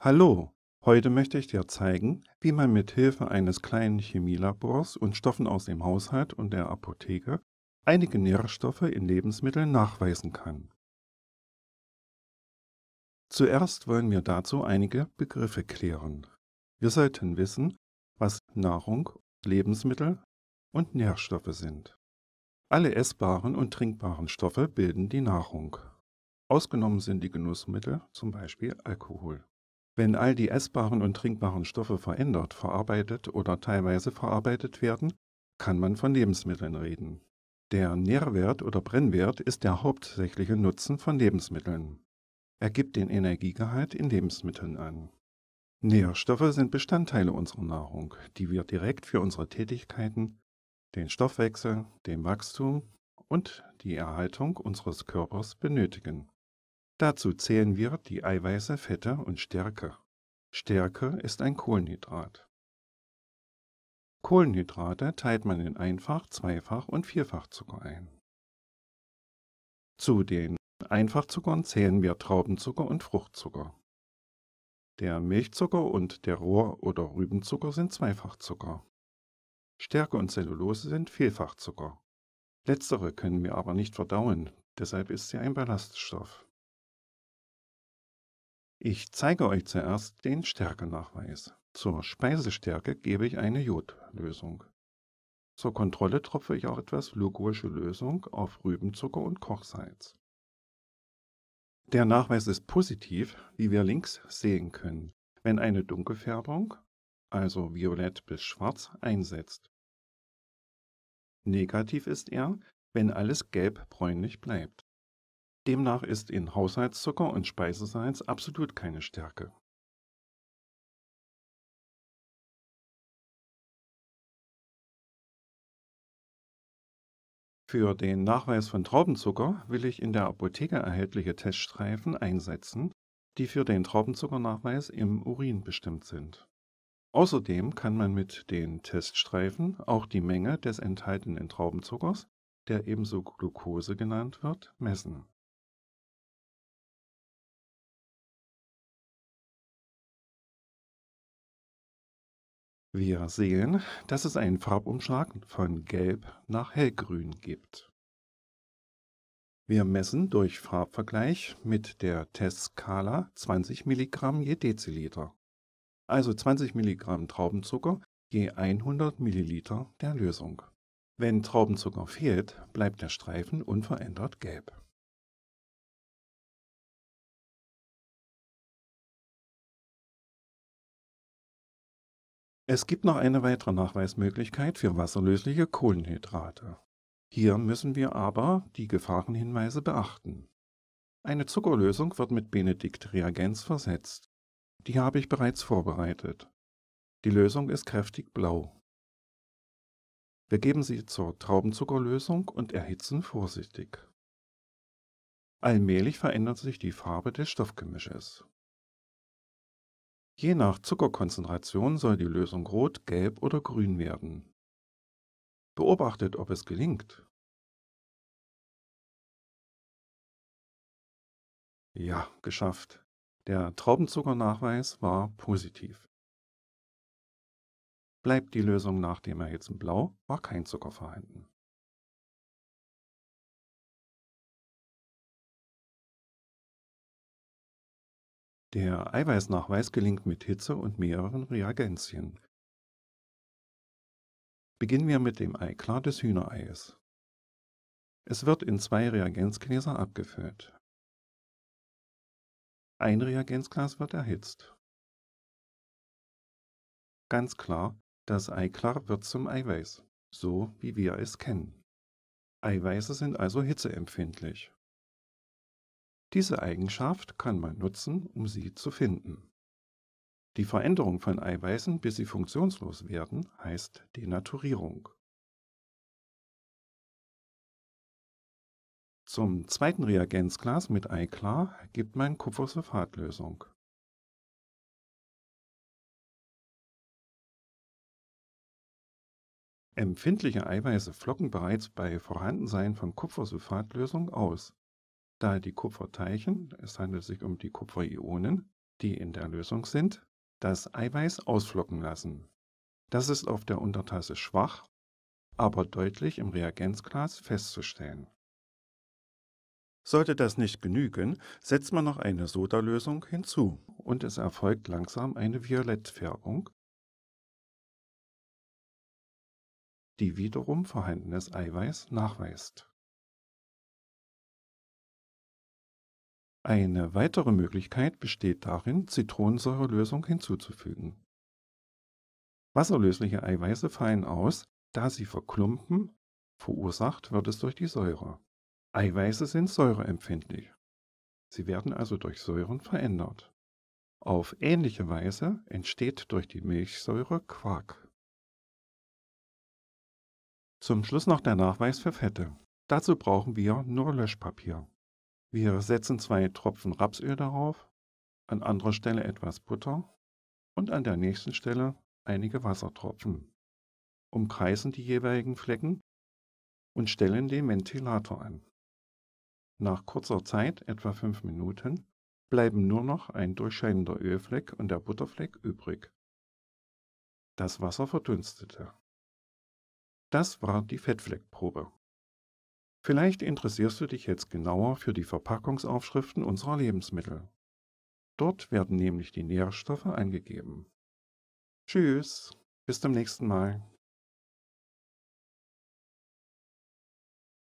Hallo, heute möchte ich dir zeigen, wie man mit Hilfe eines kleinen Chemielabors und Stoffen aus dem Haushalt und der Apotheke einige Nährstoffe in Lebensmitteln nachweisen kann. Zuerst wollen wir dazu einige Begriffe klären. Wir sollten wissen, was Nahrung, Lebensmittel und Nährstoffe sind. Alle essbaren und trinkbaren Stoffe bilden die Nahrung. Ausgenommen sind die Genussmittel, zum Beispiel Alkohol. Wenn all die essbaren und trinkbaren Stoffe verändert, verarbeitet oder teilweise verarbeitet werden, kann man von Lebensmitteln reden. Der Nährwert oder Brennwert ist der hauptsächliche Nutzen von Lebensmitteln. Er gibt den Energiegehalt in Lebensmitteln an. Nährstoffe sind Bestandteile unserer Nahrung, die wir direkt für unsere Tätigkeiten, den Stoffwechsel, den Wachstum und die Erhaltung unseres Körpers benötigen. Dazu zählen wir die Eiweiße, Fette und Stärke. Stärke ist ein Kohlenhydrat. Kohlenhydrate teilt man in Einfach-, Zweifach- und Vierfachzucker ein. Zu den Einfachzuckern zählen wir Traubenzucker und Fruchtzucker. Der Milchzucker und der Rohr- oder Rübenzucker sind Zweifachzucker. Stärke und Zellulose sind Vielfachzucker. Letztere können wir aber nicht verdauen, deshalb ist sie ein Ballaststoff. Ich zeige euch zuerst den Stärkenachweis. Zur Speisestärke gebe ich eine Jodlösung. Zur Kontrolle tropfe ich auch etwas lugurische Lösung auf Rübenzucker und Kochsalz. Der Nachweis ist positiv, wie wir links sehen können, wenn eine Dunkelfärbung, also violett bis schwarz, einsetzt. Negativ ist er, wenn alles gelb-bräunlich bleibt. Demnach ist in Haushaltszucker und Speisesalz absolut keine Stärke. Für den Nachweis von Traubenzucker will ich in der Apotheke erhältliche Teststreifen einsetzen, die für den Traubenzuckernachweis im Urin bestimmt sind. Außerdem kann man mit den Teststreifen auch die Menge des enthaltenen Traubenzuckers, der ebenso Glucose genannt wird, messen Wir sehen, dass es einen Farbumschlag von Gelb nach Hellgrün gibt. Wir messen durch Farbvergleich mit der Testskala 20 mg je Deziliter, also 20 mg Traubenzucker je 100 ml der Lösung. Wenn Traubenzucker fehlt, bleibt der Streifen unverändert gelb. Es gibt noch eine weitere Nachweismöglichkeit für wasserlösliche Kohlenhydrate. Hier müssen wir aber die Gefahrenhinweise beachten. Eine Zuckerlösung wird mit Benedikt-Reagenz versetzt. Die habe ich bereits vorbereitet. Die Lösung ist kräftig blau. Wir geben sie zur Traubenzuckerlösung und erhitzen vorsichtig. Allmählich verändert sich die Farbe des Stoffgemisches. Je nach Zuckerkonzentration soll die Lösung rot, gelb oder grün werden. Beobachtet, ob es gelingt. Ja, geschafft. Der Traubenzuckernachweis war positiv. Bleibt die Lösung nach dem Erhitzen blau, war kein Zucker vorhanden. Der Eiweißnachweis gelingt mit Hitze und mehreren Reagenzien. Beginnen wir mit dem Eiklar des Hühnereies. Es wird in zwei Reagenzgläser abgefüllt. Ein Reagenzglas wird erhitzt. Ganz klar, das Eiklar wird zum Eiweiß, so wie wir es kennen. Eiweiße sind also hitzeempfindlich. Diese Eigenschaft kann man nutzen, um sie zu finden. Die Veränderung von Eiweißen, bis sie funktionslos werden, heißt Denaturierung. Zum zweiten Reagenzglas mit Eiklar gibt man Kupfersulfatlösung. Empfindliche Eiweiße flocken bereits bei Vorhandensein von Kupfersulfatlösung aus. Da die Kupferteilchen, es handelt sich um die Kupferionen, die in der Lösung sind, das Eiweiß ausflocken lassen. Das ist auf der Untertasse schwach, aber deutlich im Reagenzglas festzustellen. Sollte das nicht genügen, setzt man noch eine Sodalösung hinzu und es erfolgt langsam eine Violettfärbung, die wiederum vorhandenes Eiweiß nachweist. Eine weitere Möglichkeit besteht darin, Zitronensäurelösung hinzuzufügen. Wasserlösliche Eiweiße fallen aus, da sie verklumpen, verursacht wird es durch die Säure. Eiweiße sind säureempfindlich. Sie werden also durch Säuren verändert. Auf ähnliche Weise entsteht durch die Milchsäure Quark. Zum Schluss noch der Nachweis für Fette. Dazu brauchen wir nur Löschpapier. Wir setzen zwei Tropfen Rapsöl darauf, an anderer Stelle etwas Butter und an der nächsten Stelle einige Wassertropfen. Umkreisen die jeweiligen Flecken und stellen den Ventilator an. Nach kurzer Zeit, etwa 5 Minuten, bleiben nur noch ein durchscheinender Ölfleck und der Butterfleck übrig. Das Wasser verdunstete. Das war die Fettfleckprobe. Vielleicht interessierst du dich jetzt genauer für die Verpackungsaufschriften unserer Lebensmittel. Dort werden nämlich die Nährstoffe angegeben. Tschüss, bis zum nächsten Mal.